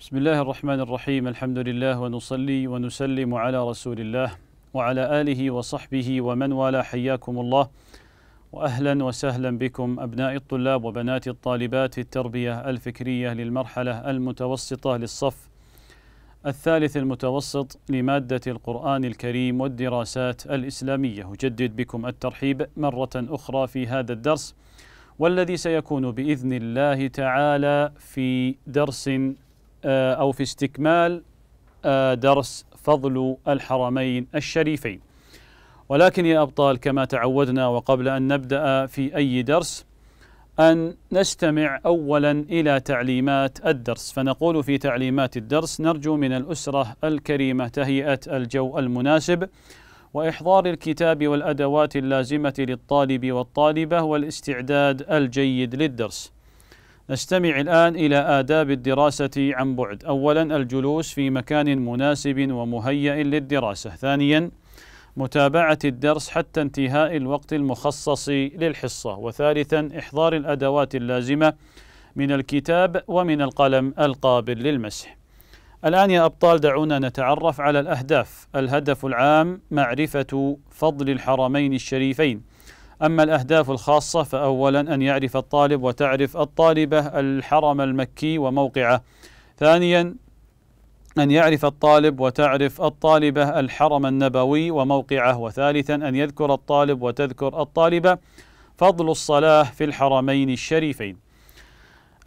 بسم الله الرحمن الرحيم الحمد لله ونصلي ونسلم على رسول الله وعلى آله وصحبه ومن والاه حياكم الله وأهلا وسهلا بكم أبناء الطلاب وبنات الطالبات في التربية الفكرية للمرحلة المتوسطة للصف الثالث المتوسط لمادة القرآن الكريم والدراسات الإسلامية أجدد بكم الترحيب مرة أخرى في هذا الدرس والذي سيكون بإذن الله تعالى في درس آه، أو في استكمال آه، درس فضل الحرمين الشريفين ولكن يا أبطال كما تعودنا وقبل أن نبدأ في أي درس أن نستمع أولا إلى تعليمات الدرس فنقول في تعليمات الدرس نرجو من الأسرة الكريمة تهيئة الجو المناسب وإحضار الكتاب والأدوات اللازمة للطالب والطالبة والاستعداد الجيد للدرس نستمع الآن إلى آداب الدراسة عن بعد أولا الجلوس في مكان مناسب ومهيئ للدراسة ثانيا متابعة الدرس حتى انتهاء الوقت المخصص للحصة وثالثا إحضار الأدوات اللازمة من الكتاب ومن القلم القابل للمسح الآن يا أبطال دعونا نتعرف على الأهداف الهدف العام معرفة فضل الحرمين الشريفين أما الأهداف الخاصة فأولا أن يعرف الطالب وتعرف الطالبة الحرم المكي وموقعه ثانيا أن يعرف الطالب وتعرف الطالبة الحرم النبوي وموقعه وثالثا أن يذكر الطالب وتذكر الطالبة فضل الصلاة في الحرمين الشريفين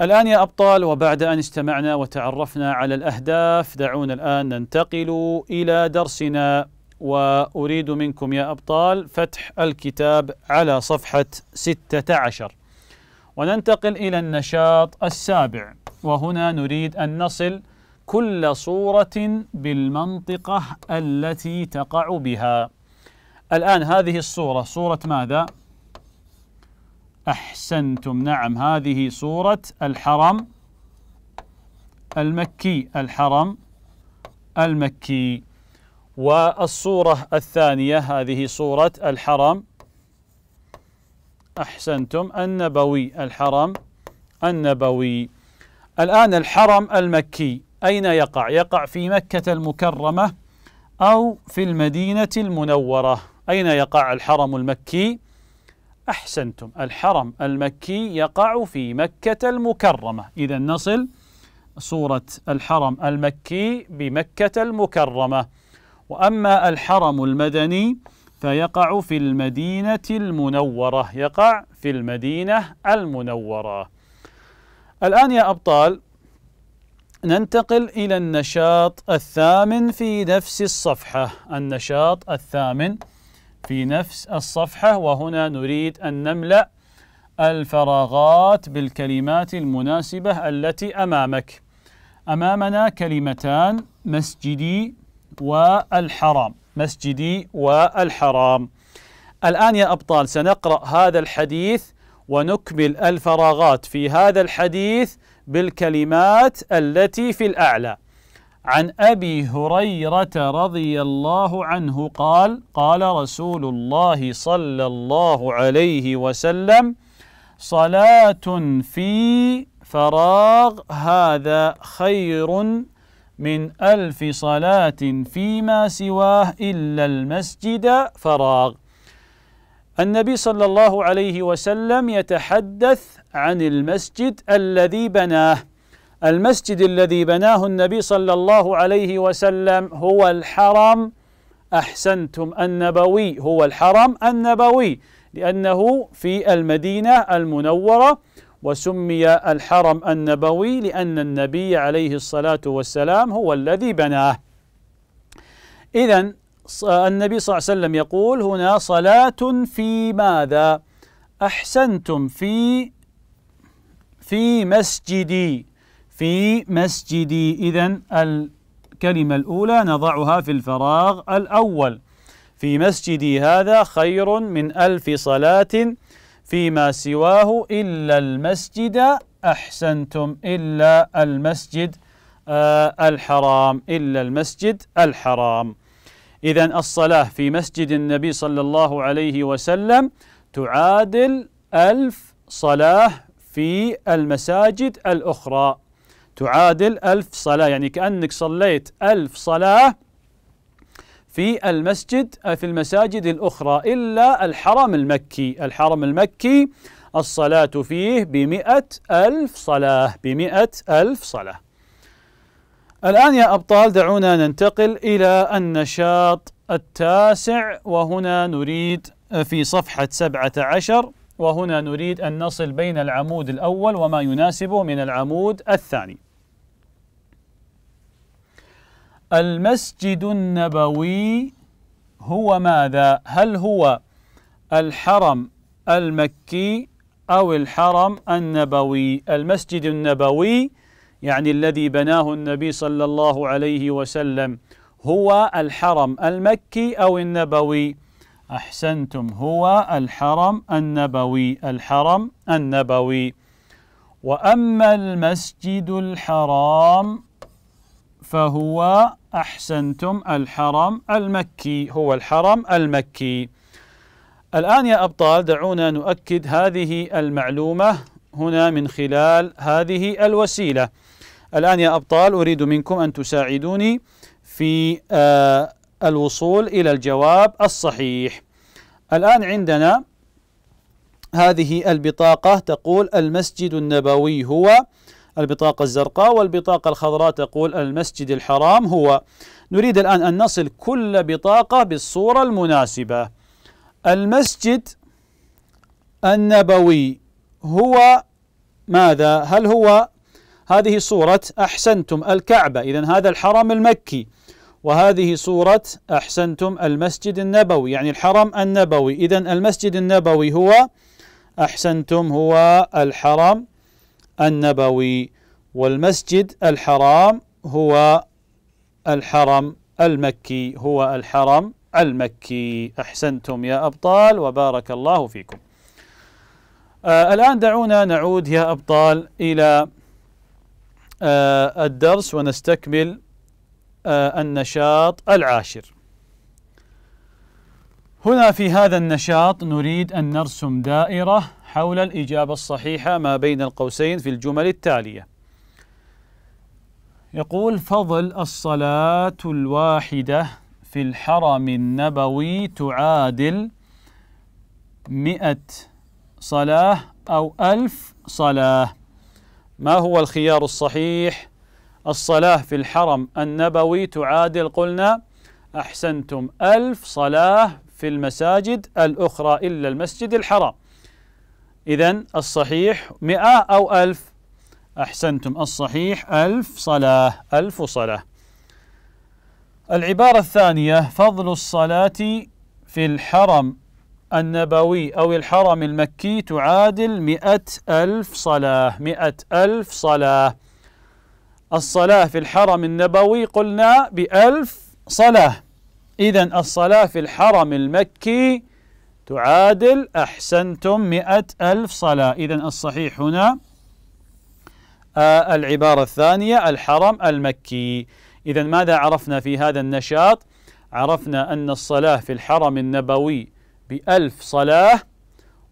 الآن يا أبطال وبعد أن استمعنا وتعرفنا على الأهداف دعونا الآن ننتقل إلى درسنا وأريد منكم يا أبطال فتح الكتاب على صفحة 16 وننتقل إلى النشاط السابع وهنا نريد أن نصل كل صورة بالمنطقة التي تقع بها الآن هذه الصورة صورة ماذا؟ أحسنتم نعم هذه صورة الحرم المكي الحرم المكي والصورة الثانية هذه صورة الحرم أحسنتم النبوي الحرم النبوي الآن الحرم المكي أين يقع؟ يقع في مكة المكرمة أو في المدينة المنورة أين يقع الحرم المكي؟ أحسنتم الحرم المكي يقع في مكة المكرمة إذا نصل صورة الحرم المكي بمكة المكرمة وأما الحرم المدني فيقع في المدينة المنورة يقع في المدينة المنورة الآن يا أبطال ننتقل إلى النشاط الثامن في نفس الصفحة النشاط الثامن في نفس الصفحة وهنا نريد أن نملأ الفراغات بالكلمات المناسبة التي أمامك أمامنا كلمتان مسجدي والحرام مسجدي والحرام الآن يا أبطال سنقرأ هذا الحديث ونكمل الفراغات في هذا الحديث بالكلمات التي في الأعلى عن أبي هريرة رضي الله عنه قال قال رسول الله صلى الله عليه وسلم صلاة في فراغ هذا خير من ألف صلاة فيما سواه إلا المسجد فراغ النبي صلى الله عليه وسلم يتحدث عن المسجد الذي بناه المسجد الذي بناه النبي صلى الله عليه وسلم هو الحرم أحسنتم النبوي هو الحرم النبوي لأنه في المدينة المنورة وسمي الحرم النبوي لأن النبي عليه الصلاة والسلام هو الذي بناه إذا النبي صلى الله عليه وسلم يقول هنا صلاة في ماذا أحسنتم في في مسجدي في مسجدي إذا الكلمة الأولى نضعها في الفراغ الأول في مسجدي هذا خير من ألف صلاة فيما سواه إلا المسجد أحسنتم إلا المسجد آه، الحرام إلا المسجد الحرام إذا الصلاة في مسجد النبي صلى الله عليه وسلم تعادل ألف صلاة في المساجد الأخرى تعادل ألف صلاة يعني كأنك صليت ألف صلاة في المسجد آه، في المساجد الأخرى إلا الحرم المكي الحرم المكي الصلاة فيه بمئة ألف صلاة بمئة ألف صلاة الآن يا أبطال دعونا ننتقل إلى النشاط التاسع وهنا نريد آه، في صفحة سبعة عشر وهنا نريد أن نصل بين العمود الأول وما يناسبه من العمود الثاني المسجد النبوي هو ماذا؟ هل هو الحرم المكي أو الحرم النبوي؟ المسجد النبوي يعني الذي بناه النبي صلى الله عليه وسلم هو الحرم المكي أو النبوي؟ أحسنتم هو الحرم النبوي الحرم النبوي وأما المسجد الحرام فهو أحسنتم الحرم المكي هو الحرم المكي الآن يا أبطال دعونا نؤكد هذه المعلومة هنا من خلال هذه الوسيلة الآن يا أبطال أريد منكم أن تساعدوني في آه، الوصول إلى الجواب الصحيح الآن عندنا هذه البطاقة تقول المسجد النبوي هو البطاقة الزرقاء والبطاقة الخضراء تقول المسجد الحرام هو نريد الآن أن نصل كل بطاقة بالصورة المناسبة المسجد النبوي هو ماذا؟ هل هو هذه صورة أحسنتم الكعبة إذا هذا الحرم المكي وهذه صورة أحسنتم المسجد النبوي يعني الحرم النبوي إذا المسجد النبوي هو أحسنتم هو الحرم النبوي والمسجد الحرام هو الحرم المكي هو الحرم المكي أحسنتم يا أبطال وبارك الله فيكم آه الآن دعونا نعود يا أبطال إلى آه الدرس ونستكمل آه النشاط العاشر هنا في هذا النشاط نريد أن نرسم دائرة حول الإجابة الصحيحة ما بين القوسين في الجمل التالية يقول فضل الصلاة الواحدة في الحرم النبوي تعادل مئة صلاة أو ألف صلاة ما هو الخيار الصحيح؟ الصلاة في الحرم النبوي تعادل قلنا أحسنتم ألف صلاة في المساجد الأخرى إلا المسجد الحرام إذا الصحيح مئة أو ألف أحسنتم الصحيح ألف صلاة ألف صلاة العبارة الثانية فضل الصلاة في الحرم النبوي أو الحرم المكي تعادل مئة ألف صلاة مئة ألف صلاة الصلاة في الحرم النبوي قلنا بألف صلاة إذا الصلاة في الحرم المكي تعادل أحسنتم مئة ألف صلاة إذا الصحيح هنا آه العبارة الثانية الحرم المكي إذا ماذا عرفنا في هذا النشاط عرفنا أن الصلاة في الحرم النبوي بألف صلاة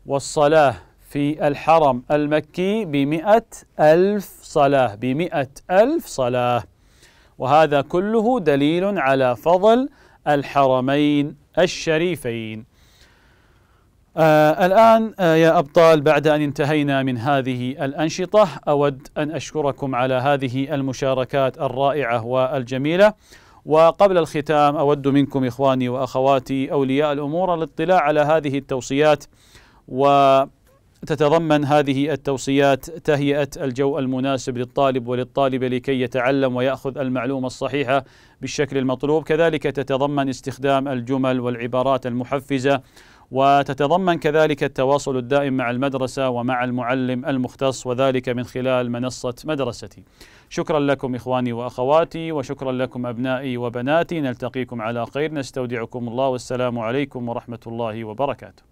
والصلاة في الحرم المكي بمئة ألف صلاة بمئة ألف صلاة وهذا كله دليل على فضل الحرمين الشريفين آه الآن آه يا أبطال بعد أن انتهينا من هذه الأنشطة أود أن أشكركم على هذه المشاركات الرائعة والجميلة وقبل الختام أود منكم إخواني وأخواتي أولياء الأمور الاطلاع على هذه التوصيات وتتضمن هذه التوصيات تهيئة الجو المناسب للطالب وللطالبة لكي يتعلم ويأخذ المعلومة الصحيحة بالشكل المطلوب كذلك تتضمن استخدام الجمل والعبارات المحفزة وتتضمن كذلك التواصل الدائم مع المدرسة ومع المعلم المختص وذلك من خلال منصة مدرستي شكرا لكم إخواني وأخواتي وشكرا لكم أبنائي وبناتي نلتقيكم على خير نستودعكم الله والسلام عليكم ورحمة الله وبركاته